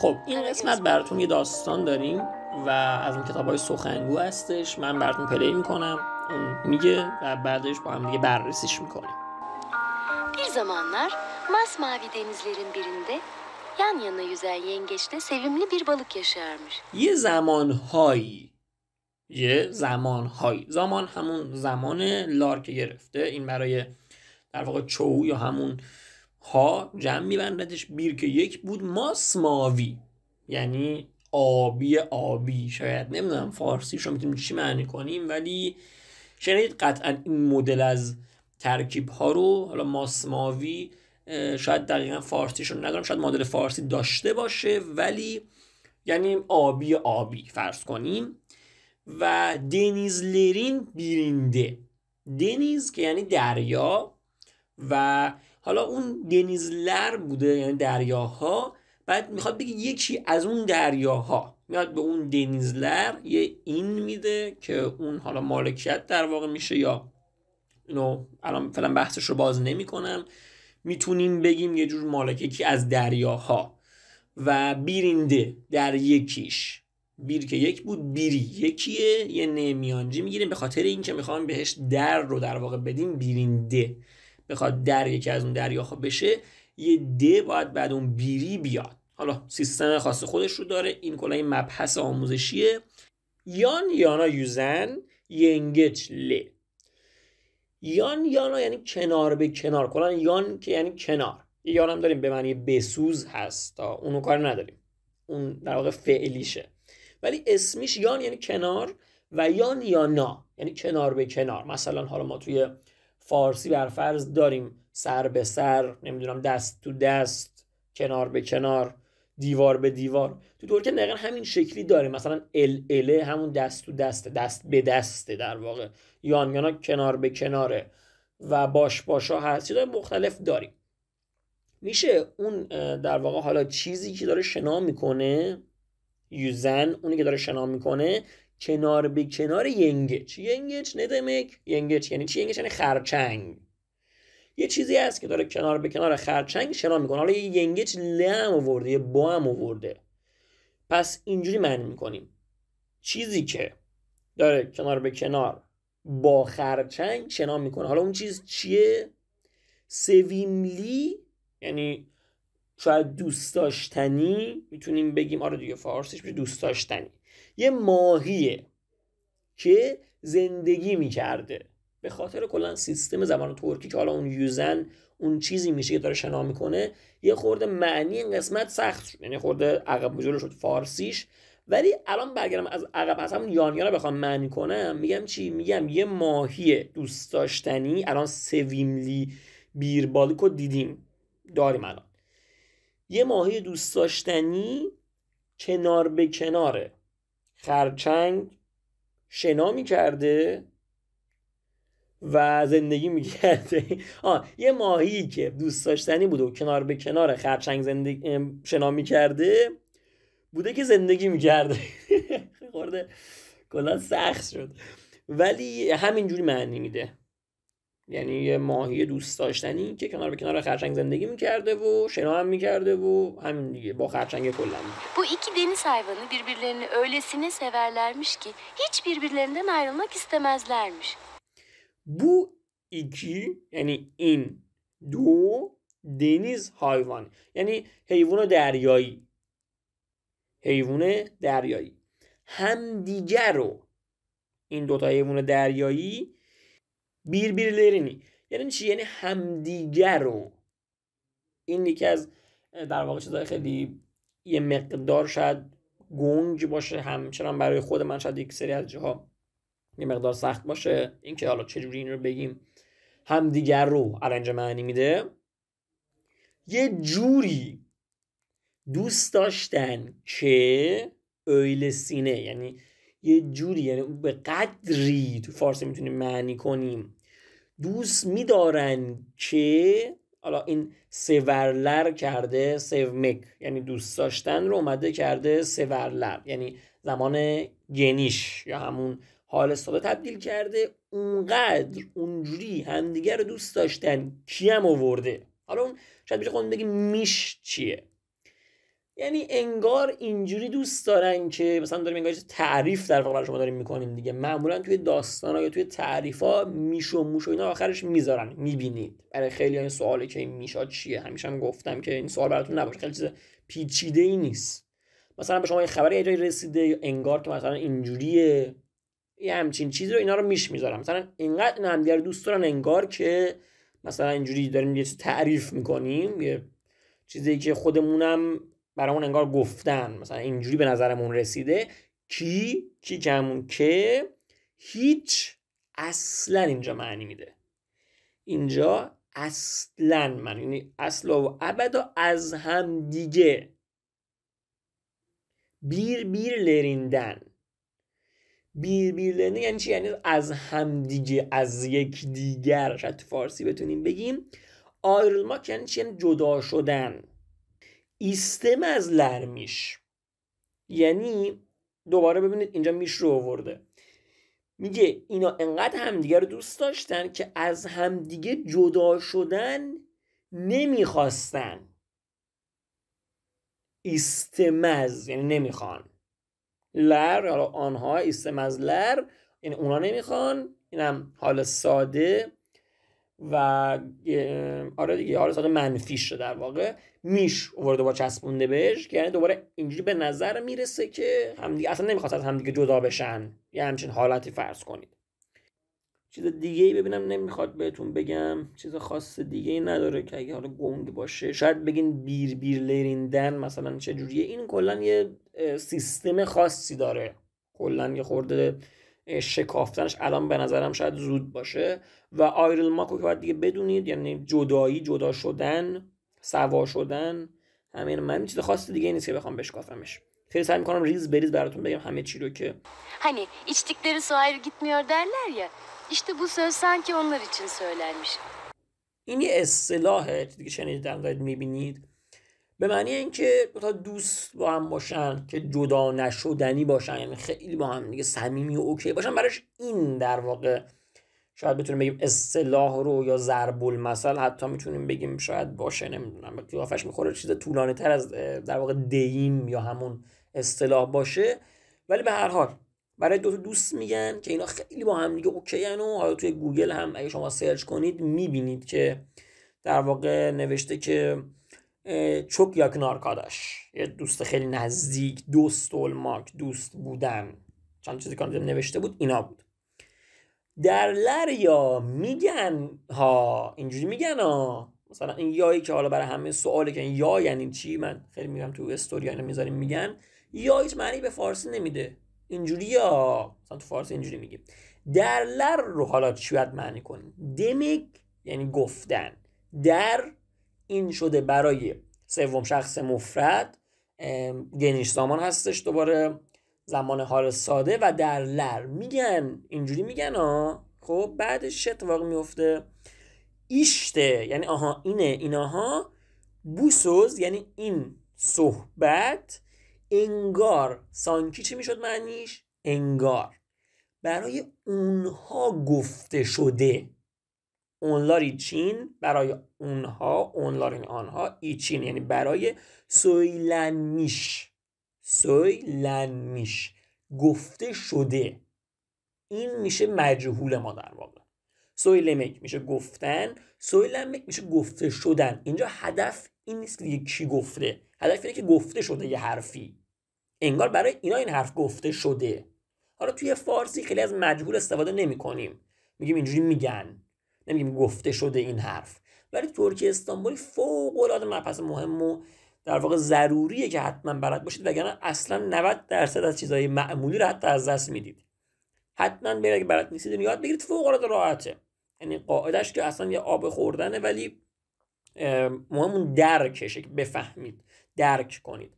خب این قسمت براتون یه داستان داریم و از اون کتاب های سخنگو هستش من براتون پلی میکنم اون میگه و بعدش با هم دیگه بررسیش میکنیم Bir zamanlar birinde yan yana yüzen yengeçte sevimli bir balık یه زمانهایی یه زمانهایی زمان همون زمان لارک گرفته این برای در واقع چو یا همون ها جمع میبنددش بیر که یک بود ماس یعنی آبی آبی شاید نمیدونم فارسی رو میتونیم چی معنی کنیم ولی شنید قطعا این مدل از ترکیب ها رو حالا ماسماوی شاید دقیقا فارسیش رو ندارم شاید مدل فارسی داشته باشه ولی یعنی آبی آبی فرض کنیم و دنیز لرین بیرینده دنیز که یعنی دریا و حالا اون دنیزلر بوده یعنی دریاها بعد میخواد بگه یکی از اون دریاها میاد به اون دنیزلر یه این میده که اون حالا مالکیت در واقع میشه یا اینو الان فعلا بحثش رو باز نمیکنم میتونیم بگیم یه جور مالک یکی از دریاها و بیرینده در یکیش بیر که یک بود بیری یکیه یه نمیانجی میگیریم به خاطر اینکه میخوام بهش در رو در واقع بدیم بیرینده بخواد در یکی از اون دریاها بشه یه د باید بعد اون بیری بیاد حالا سیستم خاص خودش رو داره این کلا این مبحث آموزشیه یان یانا یوزن ینگچ ل یان یانا یعنی کنار به کنار کلا یان که یعنی کنار یان هم داریم به معنی بسوز هست اونو کار نداریم اون در واقع فعلیشه ولی اسمیش یان یعنی کنار و یان یانا یعنی کنار به کنار مثلا حالا ما توی فارسی بر فرض داریم سر به سر نمیدونم دست تو دست کنار به کنار دیوار به دیوار تو ترکیه دقیقا همین شکلی داره مثلا ال اله همون دست تو دست دست به دسته در واقع یان یانا کنار به کناره و باش باشا هست چیزهای مختلف داریم میشه اون در واقع حالا چیزی که داره شنا میکنه یوزن اونی که داره شنا میکنه کنار به کنار ینگچ ینگچ ندمک ینگچ یعنی چی ینگچ یعنی خرچنگ یه چیزی هست که داره کنار به کنار خرچنگ شنا میکنه حالا یه ینگچ لم آورده یه با هم آورده پس اینجوری معنی میکنیم چیزی که داره کنار به کنار با خرچنگ شنا میکنه حالا اون چیز چیه سویملی یعنی شاید دوست داشتنی میتونیم بگیم آره دیگه فارسیش دوست داشتنی یه ماهیه که زندگی میکرده به خاطر کلا سیستم زبان ترکی که حالا اون یوزن اون چیزی میشه که داره شنا میکنه یه خورده معنی این قسمت سخت شد یعنی خورده عقب جلو شد فارسیش ولی الان برگردم از عقب از همون رو بخوام معنی کنم میگم چی میگم یه ماهی دوست داشتنی الان سویملی بیربالیکو دیدیم داریم الان یه ماهی دوست داشتنی کنار به کناره خرچنگ شنا میکرده و زندگی میکرده آه یه ماهی که دوست داشتنی بوده و کنار به کنار خرچنگ زندگی شنا میکرده بوده که زندگی میکرده خورده کلا سخت شد ولی همینجوری معنی میده یعنی یه ماهی دوست داشتنی که کنار به کنار خرچنگ زندگی میکرده و شنا هم میکرده و همین دیگه با خرچنگ کلا بو ایکی دنیز حیوانی، birbirlerini öylesine سورلرمیش کی هیچ birbirlerinden ayrılmak istemezlermiş. بو ایکی یعنی این دو دنیز hayvan یعنی حیوان دریایی حیوان دریایی همدیگه رو این دوتا حیوان دریایی لرینی یعنی چی یعنی همدیگر رو این یکی از در واقع چیزهای خیلی یه مقدار شاید گونج باشه همچنان برای خود من شاید یک سری از جاها یه مقدار سخت باشه اینکه حالا چجوری این رو بگیم همدیگر رو ارنج معنی میده یه جوری دوست داشتن که اویل سینه یعنی یه جوری یعنی به قدری تو فارسی میتونیم معنی کنیم دوست میدارن که حالا این سورلر کرده سومک یعنی دوست داشتن رو اومده کرده سورلر یعنی زمان گنیش یا همون حال ساده تبدیل کرده اونقدر اونجوری همدیگه رو دوست داشتن کیم آورده حالا اون شاید بشه خودم بگیم میش چیه یعنی انگار اینجوری دوست دارن که مثلا داریم انگار تعریف در واقع شما داریم میکنیم دیگه معمولا توی داستان ها یا توی تعریف ها میش و موش و اینا آخرش میذارن میبینید برای خیلی این سواله که این میشا چیه همیشه هم گفتم که این سوال براتون نباشه خیلی چیز پیچیده ای نیست مثلا به شما یه خبری یه جایی رسیده یا انگار که مثلا اینجوریه یه همچین چیزی رو اینا رو میش میذارن مثلا اینقدر این هم دوست انگار که مثلا اینجوری داریم یه تعریف میکنیم چیزی که خودمونم برامون انگار گفتن مثلا اینجوری به نظرمون رسیده کی کی کمون که هیچ اصلا اینجا معنی میده اینجا اصلا من یعنی اصلا و ابدا از هم دیگه بیر بیر لریندن بیر بیر یعنی چی یعنی از هم دیگه از یک دیگر شاید فارسی بتونیم بگیم آیرلماک یعنی چی یعنی جدا شدن ایستم از لرمیش یعنی دوباره ببینید اینجا میش رو آورده میگه اینا انقدر همدیگه رو دوست داشتن که از همدیگه جدا شدن نمیخواستن ایستمز یعنی نمیخوان لر حالا آنها ایستمز لر یعنی اونا نمیخوان اینم حال ساده و آره دیگه حالا ساده شده در واقع میش ورده با چسبونده بهش یعنی دوباره اینجوری به نظر میرسه که دیگه اصلا نمیخواست از همدیگه جدا بشن یه همچین حالتی فرض کنید چیز دیگه ای ببینم نمیخواد بهتون بگم چیز خاص دیگه ای نداره که اگه حالا گنگ باشه شاید بگین بیر بیر لیریندن مثلا چجوریه این کلا یه سیستم خاصی داره کلا یه خورده شکافتنش الان به نظرم شاید زود باشه و آیرل ماکو که باید دیگه بدونید یعنی جدایی جدا شدن سوا شدن همین من چیز خاص دیگه نیست که بخوام بشکافمش خیلی سعی میکنم ریز بریز براتون بگم همه چی رو که هنی، içtikleri su ayrı gitmiyor derler ya işte bu söz sanki onlar için söylenmiş این یه اصطلاحه دیگه که دارید میبینید به معنی اینکه تا دوست با هم باشن که جدا نشدنی باشن یعنی خیلی با هم دیگه صمیمی و اوکی باشن براش این در واقع شاید بتونیم بگیم اصطلاح رو یا ضرب المثل حتی میتونیم بگیم شاید باشه نمیدونم به قیافش میخوره چیز طولانی تر از در واقع دیم یا همون اصطلاح باشه ولی به هر حال برای دو تا دوست میگن که اینا خیلی با هم دیگه اوکی و حالا توی گوگل هم اگه شما سرچ کنید میبینید که در واقع نوشته که چوک یاکن آرکاداش یه دوست خیلی نزدیک دوست اولماک دوست بودن چند چیزی که نوشته بود اینا بود در لر یا میگن ها اینجوری میگن ها مثلا این یایی که حالا برای همه سواله که یا یعنی چی من خیلی میگم توی استوری اینو میذاریم میگن یا هیچ معنی به فارسی نمیده اینجوری یا مثلا تو فارسی اینجوری میگیم در لر رو حالا چی باید معنی کنیم دمک یعنی گفتن در این شده برای سوم شخص مفرد گنیش زمان هستش دوباره زمان حال ساده و در لر میگن اینجوری میگن ها خب بعدش چه اتفاقی میفته ایشته یعنی آها اینه ایناها بوسوز یعنی این صحبت انگار سانکی چه میشد معنیش انگار برای اونها گفته شده اونلاری چین برای اونها این آنها ایچین یعنی برای سویلنمیش سویلنمیش گفته شده این میشه مجهول ما در واقع سویلمک میشه گفتن سویلمک میشه گفته شدن اینجا هدف این نیست که کی گفته هدف اینه که گفته شده یه حرفی انگار برای اینا این حرف گفته شده حالا توی فارسی خیلی از مجهول استفاده نمی کنیم میگیم اینجوری میگن نمیگیم گفته شده این حرف ولی ترکیه استانبولی فوق العاده مبحث مهم و در واقع ضروریه که حتما بلد باشید وگرنه اصلا 90 درصد از چیزهای معمولی رو حتی از دست میدید حتما برید اگه بلد نیستید یاد بگیرید فوق العاده راحته یعنی قاعدش که اصلا یه آب خوردنه ولی مهمون درکشه که بفهمید درک کنید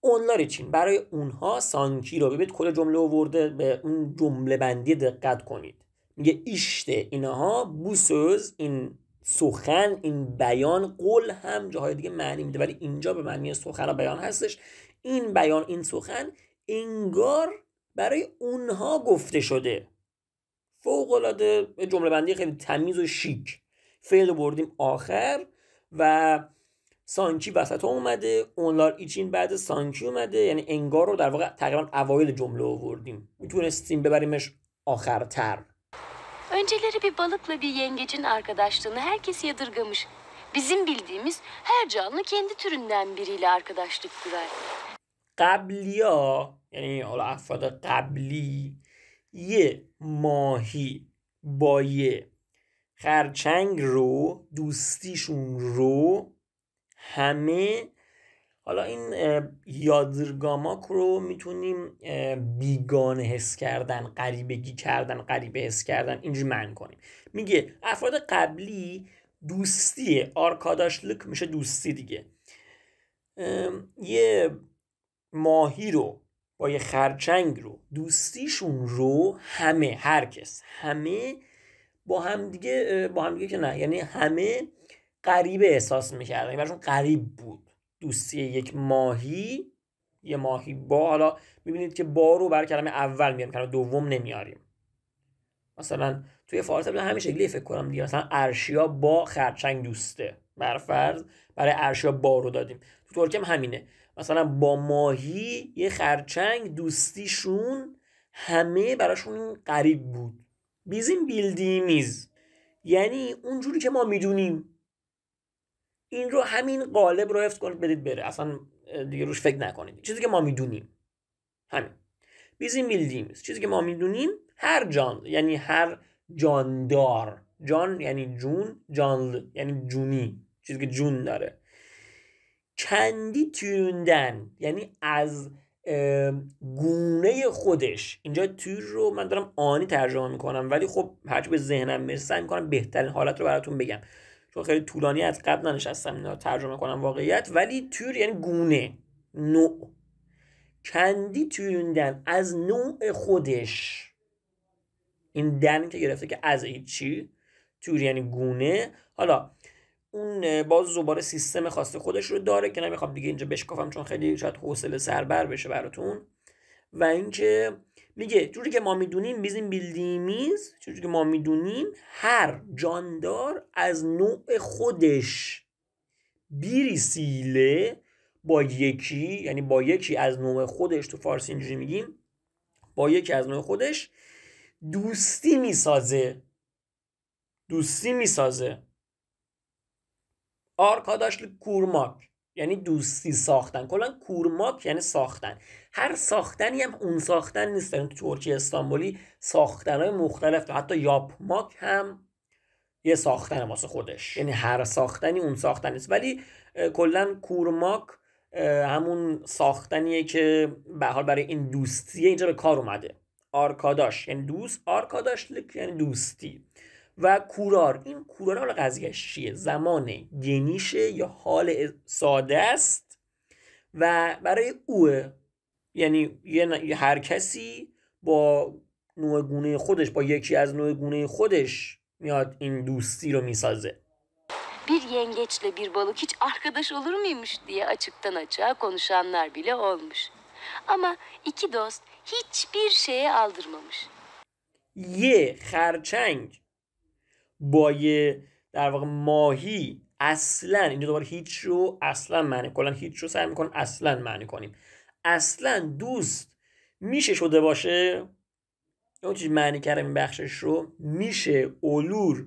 اونلار چین برای اونها سانکی رو ببینید کل جمله آورده به اون جمله بندی دقت کنید میگه ایشته اینها بوسوز این سخن این بیان قول هم جاهای دیگه معنی میده ولی اینجا به معنی سخن و بیان هستش این بیان این سخن انگار برای اونها گفته شده فوق العاده جمله بندی خیلی تمیز و شیک فعل بردیم آخر و سانکی وسط ها اومده اونلار ایچین بعد سانکی اومده یعنی انگار رو در واقع تقریبا اوایل جمله آوردیم میتونستیم ببریمش آخرتر Önceleri bir balıkla bir yengecin arkadaşlığını herkes yadırgamış. Bizim bildiğimiz her canlı kendi türünden biriyle arkadaşlık kurar. قبلیا یعنی حالا افراد قبلی یه ماهی با یه خرچنگ رو دوستیشون رو همه حالا این یادرگاماک رو میتونیم بیگانه حس کردن قریبگی کردن قریبه حس کردن اینجوری من کنیم میگه افراد قبلی دوستی آرکاداشلک میشه دوستی دیگه یه ماهی رو با یه خرچنگ رو دوستیشون رو همه هرکس همه با هم دیگه با هم دیگه که نه یعنی همه قریبه احساس میکردن یعنی برشون قریب بود دوستی یک ماهی یه ماهی با حالا میبینید که با رو بر کلمه اول میاریم کلمه دوم نمیاریم مثلا توی فارسی همیشه همین شکلی فکر کنم دیگه مثلا ارشیا با خرچنگ دوسته برفرض برای ارشیا با رو دادیم تو ترکیه همینه مثلا با ماهی یه خرچنگ دوستیشون همه براشون قریب بود بیزیم بیلدیمیز یعنی اونجوری که ما میدونیم این رو همین قالب رو حفظ کنید بدید بره اصلا دیگه روش فکر نکنید چیزی که ما میدونیم همین بیزی میلیم چیزی که ما میدونیم هر جان یعنی هر جاندار جان یعنی جون جان یعنی جونی چیزی که جون داره کندی تیوندن یعنی از گونه خودش اینجا تیر رو من دارم آنی ترجمه میکنم ولی خب هرچی به ذهنم میرسه میکنم بهترین حالت رو براتون بگم خیلی طولانی از قبل ننشستم اینا ترجمه کنم واقعیت ولی تور یعنی گونه نوع کندی توریندن از نوع خودش این دن که گرفته که از چی تور یعنی گونه حالا اون باز زباره سیستم خاص خودش رو داره که نمیخوام دیگه اینجا بشکافم چون خیلی شاید حوصله سربر بشه براتون و اینکه میگه جوری که ما میدونیم بیزین بیلدیمیز جوری که ما میدونیم هر جاندار از نوع خودش بیریسیله با یکی یعنی با یکی از نوع خودش تو فارسی اینجوری میگیم با یکی از نوع خودش دوستی میسازه دوستی میسازه آرکاداشل کورماک یعنی دوستی ساختن کلا کورماک یعنی ساختن هر ساختنی هم اون ساختن نیست یعنی تو ترکیه استانبولی ساختن های مختلف و حتی یاپماک هم یه ساختن واسه خودش یعنی هر ساختنی اون ساختن نیست ولی کلا کورماک همون ساختنیه که به حال برای این دوستیه اینجا به کار اومده آرکاداش یعنی دوست آرکاداش یعنی دوستی و کورار این کورار حالا قضیهش چیه زمان گنیشه یا حال ساده است و برای اوه یعنی یه هر کسی با نوع گونه خودش با یکی از نوع گونه خودش میاد این دوستی رو میسازه Bir yengeçle bir balık hiç arkadaş olur muymuş diye açıktan açığa konuşanlar bile olmuş. Ama iki dost hiçbir şeye aldırmamış. یه خرچنگ با یه در واقع ماهی اصلا اینجا دوباره هیچ رو اصلا معنی کلا هیچ رو سعی میکن اصلا معنی کنیم اصلا دوست میشه شده باشه اون چیز معنی کردم این بخشش رو میشه اولور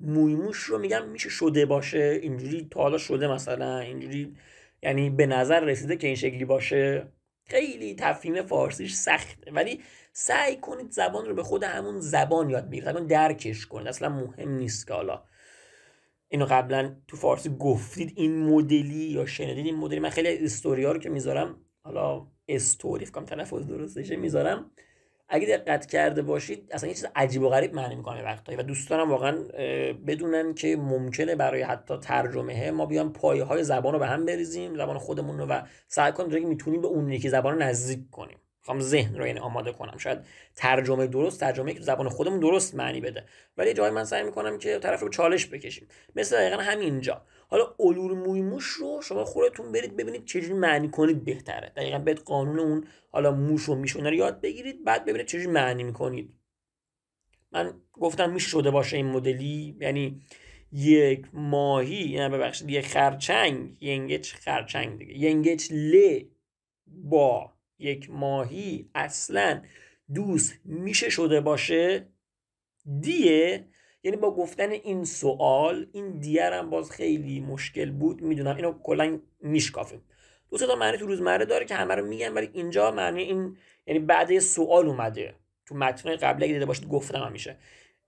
مویموش رو میگم میشه شده باشه اینجوری تا حالا شده مثلا اینجوری یعنی به نظر رسیده که این شکلی باشه خیلی تفهیم فارسیش سخته ولی سعی کنید زبان رو به خود همون زبان یاد بگیرید زبان درکش کنید اصلا مهم نیست که حالا اینو قبلا تو فارسی گفتید این مدلی یا شنیدید این مدلی من خیلی ها رو که میذارم حالا استوری فکرم تلفظ درستشه میذارم اگه دقت کرده باشید اصلا یه چیز عجیب و غریب معنی میکنه وقتایی و دوستانم واقعا بدونن که ممکنه برای حتی ترجمه ما بیان پایه های زبان رو به هم بریزیم زبان خودمون رو و سعی کنیم که میتونیم به اون یکی زبان رو نزدیک کنیم میخوام ذهن رو یعنی آماده کنم شاید ترجمه درست ترجمه که زبان خودمون درست معنی بده ولی جای من سعی میکنم که طرف رو چالش بکشیم مثل دقیقا همینجا حالا علور موش رو شما خودتون برید ببینید چجوری معنی کنید بهتره دقیقا بهت قانون اون حالا موش و میشونه رو یاد بگیرید بعد ببینید چجوری معنی میکنید من گفتم میش شده باشه این مدلی یعنی یک ماهی نه ببخشید یک خرچنگ ینگچ خرچنگ دیگه ینگچ ل با یک ماهی اصلا دوست میشه شده باشه دیه یعنی با گفتن این سوال این هم باز خیلی مشکل بود میدونم اینو کلا میشکافیم دو تا معنی تو روزمره داره که همه رو میگن ولی اینجا معنی این یعنی بعد یه سوال اومده تو متن قبلی دیده باشید گفتم هم میشه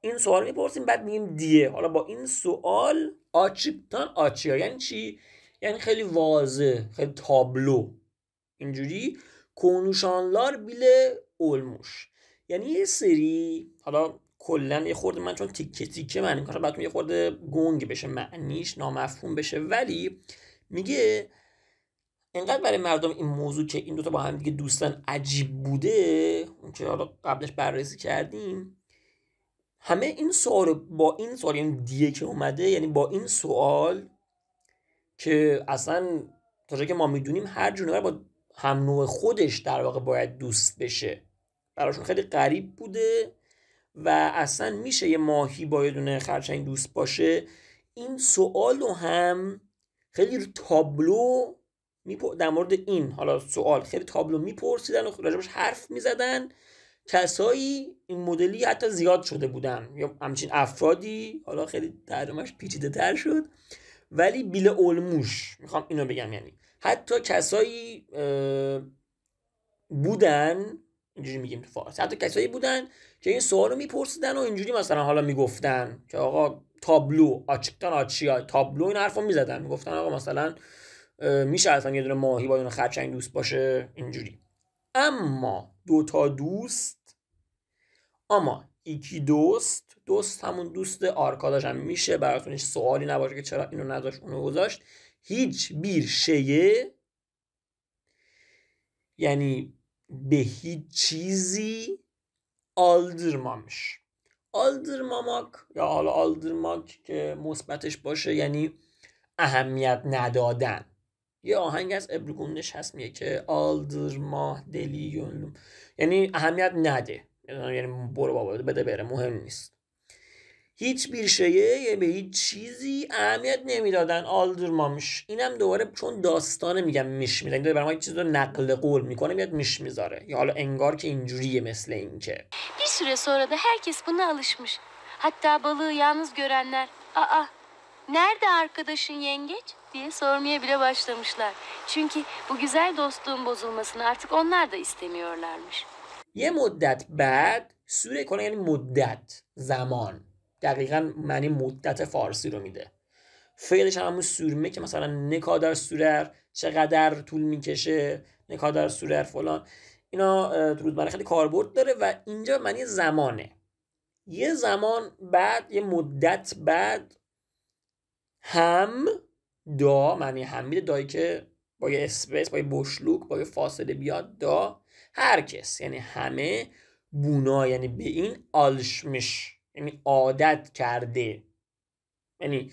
این سوال میپرسیم بعد میگیم دیه حالا با این سوال آچیپتان آچیا یعنی چی یعنی خیلی واضح خیلی تابلو اینجوری کنوشانلار بیل علموش یعنی یه سری حالا کلا یه خورده من چون تیکه تیکه من این براتون یه خورده گنگ بشه معنیش نامفهوم بشه ولی میگه انقدر برای مردم این موضوع که این دوتا با هم دیگه دوستن عجیب بوده اون که حالا قبلش بررسی کردیم همه این سوال با این سوال یعنی دیه که اومده یعنی با این سوال که اصلا تا که ما میدونیم هر جونور با هم نوع خودش در واقع باید دوست بشه براشون خیلی غریب بوده و اصلا میشه یه ماهی با یه دونه خرچنگ دوست باشه این سوال رو هم خیلی تابلو در مورد این حالا سوال خیلی تابلو میپرسیدن و راجبش حرف میزدن کسایی این مدلی حتی زیاد شده بودن یا همچین افرادی حالا خیلی درمش پیچیده تر شد ولی بیل اولموش میخوام اینو بگم یعنی حتی کسایی بودن اینجوری میگیم تو فارسی حتی کسایی بودن که این سوال رو میپرسیدن و اینجوری مثلا حالا میگفتن که آقا تابلو آچکتان آچیا تابلو این حرف رو میزدن میگفتن آقا مثلا میشه اصلا یه دونه ماهی با یه خرچنگ دوست باشه اینجوری اما دوتا دوست اما یکی دوست دوست همون دوست آرکاداش هم میشه براتونش سوالی نباشه که چرا اینو نداشت اونو گذاشت هیچ شیه یعنی به هیچ چیزی آلدرمامش آلدرماماک یا حالا آلدرماک که مثبتش باشه یعنی اهمیت ندادن یه آهنگ از ابرگوندش هست میگه که آلدرما deli یعنی اهمیت نده یعنی برو بابا بده بره مهم نیست هیچ بیرشهیه به یعنی هیچ چیزی اهمیت نمیدادن مامش اینم دوباره چون داستانه میگم میش میزنه داره برای ما چیز رو نقل قول میکنه میاد میش میذاره یا حالا انگار که اینجوریه مثل اینکه Bir süre sonra da هرکس buna alışmış. Hatta balığı yalnız görenler aa nerede arkadaşın yengeç diye sormaya bile başlamışlar. Çünkü bu güzel dostluğun bozulmasını artık onlar da istemiyorlarmış. یه مدت بعد سوره کنه یعنی مدت زمان دقیقا معنی مدت فارسی رو میده فعلش هم همون سورمه که مثلا نکادر سورر چقدر طول میکشه نکادر سورر فلان اینا روزمره خیلی کاربرد داره و اینجا معنی زمانه یه زمان بعد یه مدت بعد هم دا معنی هم میده دایی که با یه اسپیس با یه بشلوک با یه فاصله بیاد دا هرکس، یعنی همه بونا یعنی به این آلشمش یعنی عادت کرده یعنی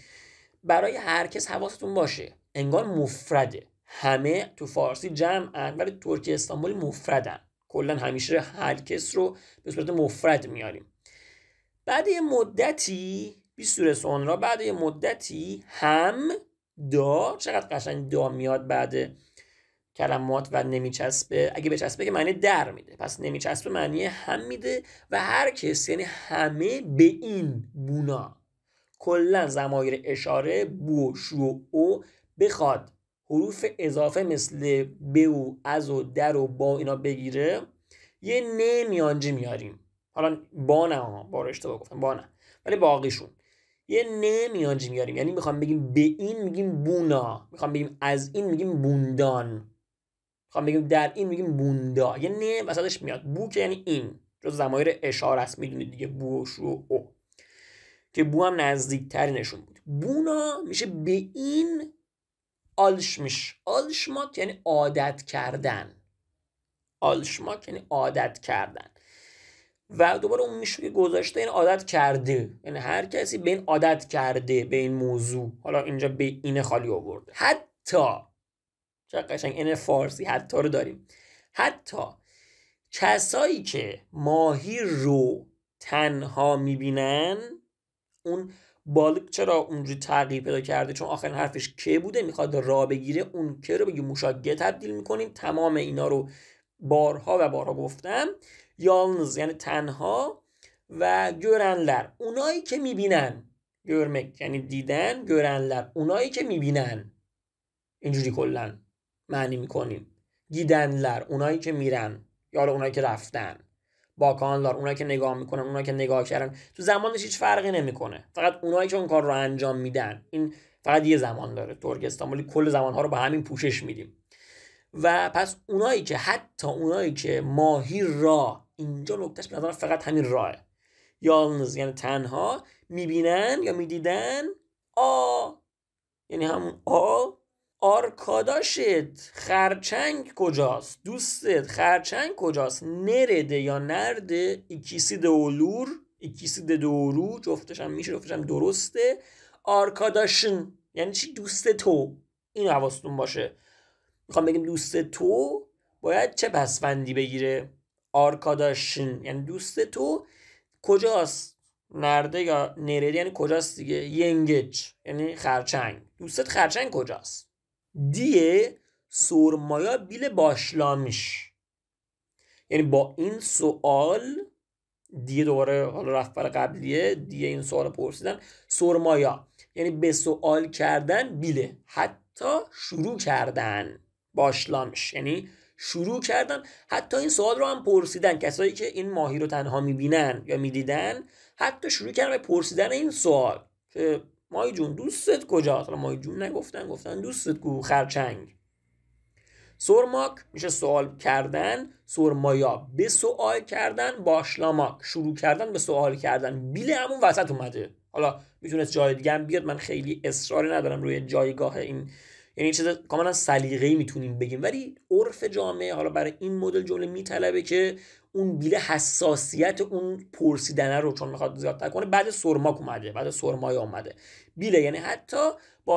برای هر کس حواستون باشه انگار مفرده همه تو فارسی جمع ولی ترکی استانبولی مفردن کلا همیشه هر کس رو به صورت مفرد میاریم بعد یه مدتی بی سور را بعد یه مدتی هم دا چقدر قشنگ دا میاد بعد کلمات و نمیچسبه اگه بچسبه که معنی در میده پس نمیچسبه معنی هم میده و هر کس یعنی همه به این بونا کلا زمایر اشاره بو شو او بخواد حروف اضافه مثل به و از و در و با اینا بگیره یه نه میاریم حالا با نه ها با اشتباه گفتم با نه ولی باقیشون یه نه میاریم یعنی میخوام بگیم به این میگیم بونا میخوام بگیم از این میگیم بوندان میخوام بگیم در این میگیم بوندا یه نه وسطش میاد بو که یعنی این جو زمایر اشاره است میدونید دیگه بو و شو او که بو هم نشون بود بونا میشه به این آلشمش آلشماک یعنی عادت کردن آلشماک یعنی عادت کردن و دوباره اون میشه که گذاشته این یعنی عادت کرده یعنی هر کسی به این عادت کرده به این موضوع حالا اینجا به این خالی آورده حتی چه قشنگ ان فارسی حتی رو داریم حتی کسایی که ماهی رو تنها میبینن اون بالک چرا اونجوری تغییر پیدا کرده چون آخرین حرفش که بوده میخواد را بگیره اون که رو به موشاگه تبدیل میکنیم تمام اینا رو بارها و بارها گفتم یالنز یعنی تنها و گورنلر اونایی که میبینن گورمک یعنی دیدن گرنلر اونایی که میبینن اینجوری کلن معنی میکنیم گیدنلر اونایی که میرن یا اونایی که رفتن باکانلار اونایی که نگاه میکنن اونایی که نگاه کردن تو زمانش هیچ فرقی نمیکنه فقط اونایی که اون کار رو انجام میدن این فقط یه زمان داره ترک استانبولی کل زمانها رو به همین پوشش میدیم و پس اونایی که حتی اونایی که ماهی را اینجا نکتهش به فقط همین راه یالنز یعنی تنها میبینن یا میدیدن آ یعنی همون آ آرکاداشت خرچنگ کجاست دوستت خرچنگ کجاست نرده یا نرده ایکیسی دولور ایکیسی دورو جفتش هم میشه جفتش درسته آرکاداشن یعنی چی دوست تو این حواستون باشه میخوام بگم دوست تو باید چه پسفندی بگیره آرکاداشن یعنی دوست تو کجاست نرده یا نرده یعنی کجاست دیگه ینگج یعنی خرچنگ دوستت خرچنگ کجاست دیه سرمایا بیل باشلامیش یعنی با این سوال دیه دوباره حالا رفت قبلیه دیه این سوال پرسیدن سرمایا یعنی به سوال کردن بیله حتی شروع کردن باشلامش یعنی شروع کردن حتی این سوال رو هم پرسیدن کسایی که این ماهی رو تنها میبینن یا میدیدن حتی شروع کردن به پرسیدن این سوال مای جون دوستت کجا حالا مای جون نگفتن گفتن دوستت کو خرچنگ سرماک میشه سوال کردن سرمایا به سوال کردن باشلاماک شروع کردن به سوال کردن بیل همون وسط اومده حالا میتونست جای دیگه بیاد من خیلی اصراری ندارم روی جایگاه این یعنی چیز کاملا سلیقه‌ای میتونیم بگیم ولی عرف جامعه حالا برای این مدل جمله میطلبه که اون بیله حساسیت اون پرسیدنه رو چون میخواد زیاد کنه بعد سرماک اومده بعد سرمای اومده بیله یعنی حتی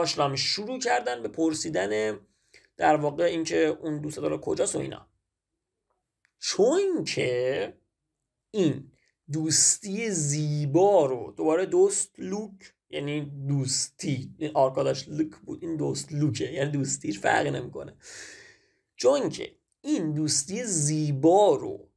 اشلام شروع کردن به پرسیدن در واقع اینکه اون دوست داره کجاست و اینا چون که این دوستی زیبا رو دوباره دوست لوک یعنی دوستی این آرکاداش لک بود این دوست لوکه یعنی دوستی فرقی نمیکنه چون که این دوستی زیبا رو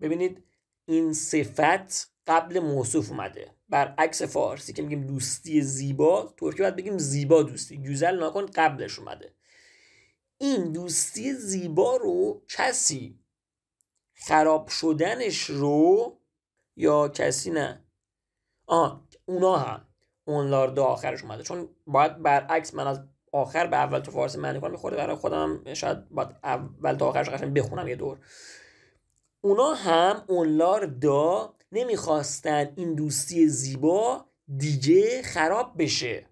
ببینید این صفت قبل موصوف اومده برعکس فارسی که میگیم دوستی زیبا ترکی باید بگیم زیبا دوستی گوزل نکن قبلش اومده این دوستی زیبا رو کسی خراب شدنش رو یا کسی نه آه اونا هم اونلار دا آخرش اومده چون باید برعکس من از آخر به اول تو فارسی معنی کنم میخورده برای خودم شاید باید اول تا آخرش قشنگ بخونم یه دور اونا هم اونلار دا نمیخواستن این دوستی زیبا دیگه خراب بشه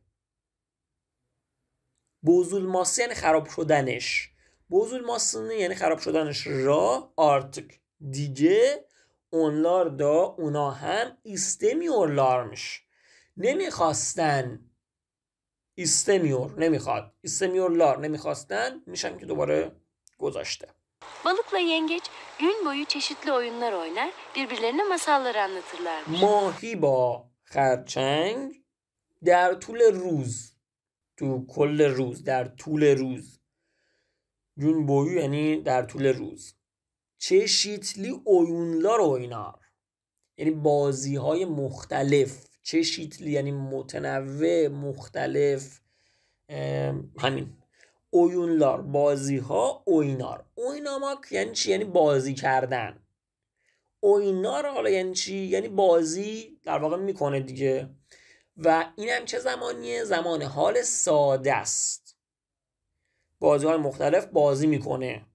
بوزول ماسی یعنی خراب شدنش بوزول یعنی خراب شدنش را آرتک دیگه اونلار دا اونا هم لارمش. نمیخواستن استمیور نمیخواد استمیور لار نمیخواستن میشم که دوباره گذاشته Balıkla yengeç gün boyu çeşitli oyunlar oynar, birbirlerine masallar anlatırlarmış. ماهی با خرچنگ در طول روز تو کل روز در طول روز گون بویو یعنی در طول روز چشیتلی اویونلار اوینار یعنی بازی های مختلف چه یعنی متنوع مختلف همین اویونلار بازی ها اوینار اویناماک یعنی چی یعنی بازی کردن اوینار حالا یعنی چی یعنی بازی در واقع میکنه دیگه و این هم چه زمانیه زمان حال ساده است بازی های مختلف بازی میکنه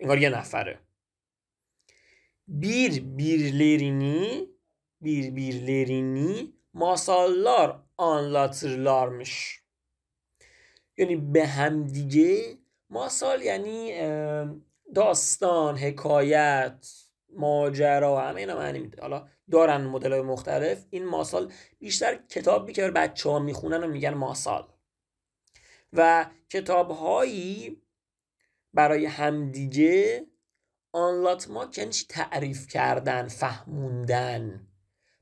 انگار یه نفره بیر بیر بیرلرینی بیر بیر لرینی، masallar میش یعنی به همدیگه ماسال یعنی داستان حکایت ماجرا و همه اینا حالا دارن مدل مختلف این ماسال بیشتر کتابی که بچه ها میخونن و میگن ماسال و کتاب هایی برای همدیگه ما یعنی تعریف کردن فهموندن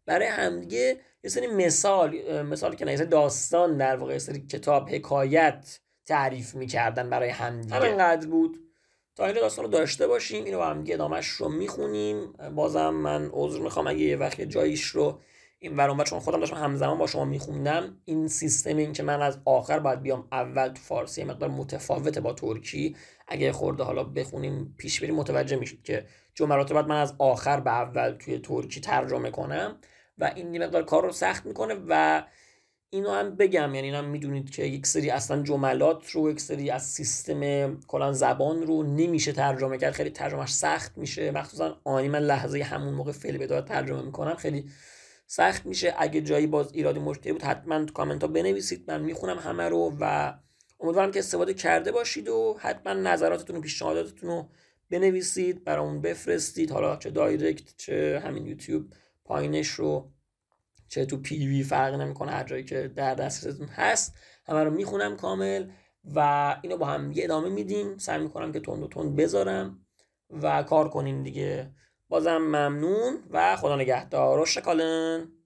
برای همدیگه یه سری مثال مثال که نه داستان در واقع سری کتاب حکایت تعریف میکردن برای همدیگه همینقدر بود تا این داستان رو داشته باشیم اینو با هم ادامهش رو میخونیم بازم من عذر میخوام اگه یه وقت جاییش رو این ورون چون خودم داشتم همزمان با شما میخوندم این سیستم این که من از آخر باید بیام اول تو فارسی مقدار متفاوته با ترکی اگه خورده حالا بخونیم پیش بریم متوجه میشید که جملات من از آخر به اول توی ترکی ترجمه کنم و این یه مقدار کار رو سخت میکنه و اینو هم بگم یعنی هم میدونید که یک سری اصلا جملات رو یک سری از سیستم کلا زبان رو نمیشه ترجمه کرد خیلی ترجمهش سخت میشه مخصوصا آنی من لحظه همون موقع فعل بدار ترجمه میکنم خیلی سخت میشه اگه جایی باز ایرادی مشکلی بود حتما تو کامنت ها بنویسید من میخونم همه رو و امیدوارم که استفاده کرده باشید و حتما نظراتتون و پیشنهاداتتون رو بنویسید برامون بفرستید حالا چه دایرکت چه همین یوتیوب پایینش رو چه تو پی وی فرق نمیکنه هر جایی که در دسترستون هست همه رو میخونم کامل و اینو با هم یه ادامه میدیم سعی میکنم که تند و تند بذارم و کار کنیم دیگه بازم ممنون و خدا نگهدار روش شکالن،